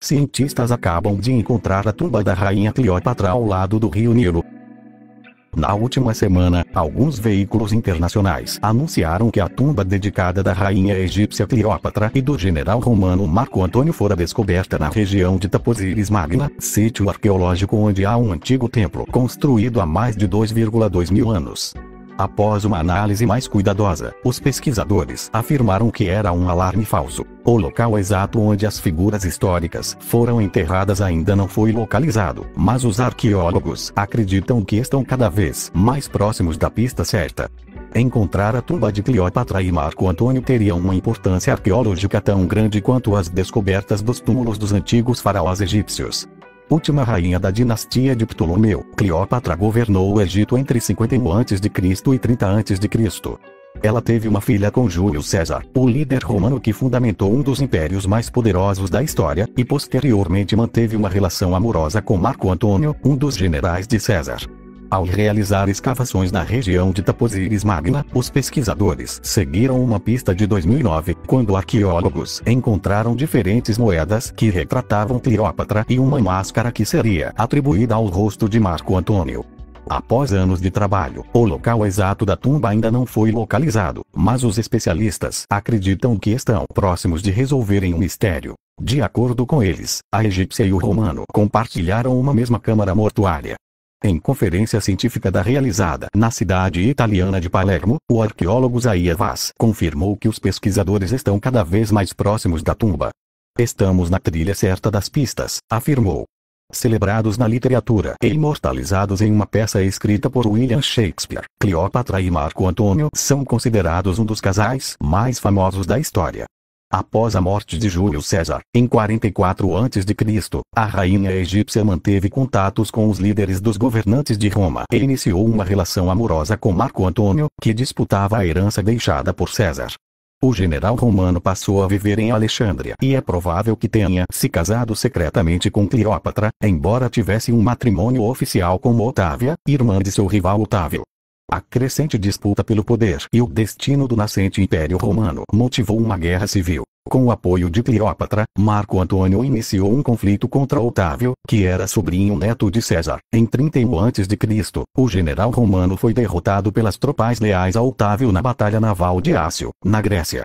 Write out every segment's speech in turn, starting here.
Cientistas acabam de encontrar a tumba da rainha Cleópatra ao lado do rio Nilo. Na última semana, alguns veículos internacionais anunciaram que a tumba dedicada da rainha egípcia Cleópatra e do general romano Marco Antônio fora descoberta na região de Taposiris Magna, sítio arqueológico onde há um antigo templo construído há mais de 2,2 mil anos. Após uma análise mais cuidadosa, os pesquisadores afirmaram que era um alarme falso. O local exato onde as figuras históricas foram enterradas ainda não foi localizado, mas os arqueólogos acreditam que estão cada vez mais próximos da pista certa. Encontrar a tumba de Cleópatra e Marco Antônio teria uma importância arqueológica tão grande quanto as descobertas dos túmulos dos antigos faraós egípcios última rainha da dinastia de Ptolomeu, Cleópatra governou o Egito entre 51 a.C. e 30 a.C. Ela teve uma filha com Júlio César, o líder romano que fundamentou um dos impérios mais poderosos da história, e posteriormente manteve uma relação amorosa com Marco Antônio, um dos generais de César. Ao realizar escavações na região de Taposiris Magna, os pesquisadores seguiram uma pista de 2009, quando arqueólogos encontraram diferentes moedas que retratavam Cleópatra e uma máscara que seria atribuída ao rosto de Marco Antônio. Após anos de trabalho, o local exato da tumba ainda não foi localizado, mas os especialistas acreditam que estão próximos de resolverem o mistério. De acordo com eles, a egípcia e o romano compartilharam uma mesma câmara mortuária, em conferência científica da realizada na cidade italiana de Palermo, o arqueólogo Zaia Vaz confirmou que os pesquisadores estão cada vez mais próximos da tumba. Estamos na trilha certa das pistas, afirmou. Celebrados na literatura e imortalizados em uma peça escrita por William Shakespeare, Cleópatra e Marco Antônio são considerados um dos casais mais famosos da história. Após a morte de Júlio César, em 44 a.C., a rainha egípcia manteve contatos com os líderes dos governantes de Roma e iniciou uma relação amorosa com Marco Antônio, que disputava a herança deixada por César. O general romano passou a viver em Alexandria e é provável que tenha se casado secretamente com Cleópatra, embora tivesse um matrimônio oficial com Otávia, irmã de seu rival Otávio. A crescente disputa pelo poder e o destino do nascente Império Romano motivou uma guerra civil. Com o apoio de Cleópatra, Marco Antônio iniciou um conflito contra Otávio, que era sobrinho neto de César. Em 31 a.C., o general romano foi derrotado pelas tropas leais a Otávio na Batalha Naval de Ácio, na Grécia.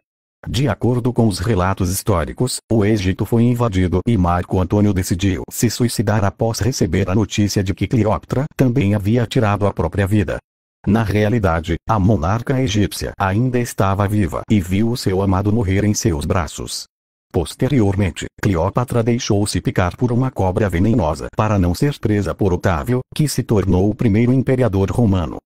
De acordo com os relatos históricos, o Egito foi invadido e Marco Antônio decidiu se suicidar após receber a notícia de que Cleópatra também havia tirado a própria vida. Na realidade, a monarca egípcia ainda estava viva e viu o seu amado morrer em seus braços. Posteriormente, Cleópatra deixou-se picar por uma cobra venenosa para não ser presa por Otávio, que se tornou o primeiro imperador romano.